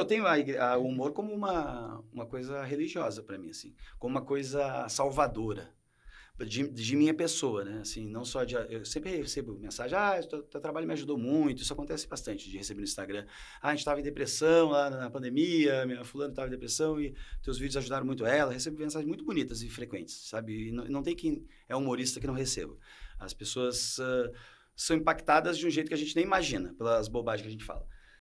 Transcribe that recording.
eu tenho o humor como uma, uma coisa religiosa para mim, assim, como uma coisa salvadora. De, de, minha pessoa, né? Assim, não só de. Eu sempre recebo mensagem, ah, o teu trabalho me ajudou muito. Isso acontece bastante de receber no Instagram. Ah, a gente estava em depressão lá na pandemia, minha fulano estava em depressão e teus vídeos ajudaram muito ela. Recebo mensagens muito bonitas e frequentes, sabe? E não, não tem quem é humorista que não receba. As pessoas uh, são impactadas de um jeito que a gente nem imagina pelas bobagens que a gente fala.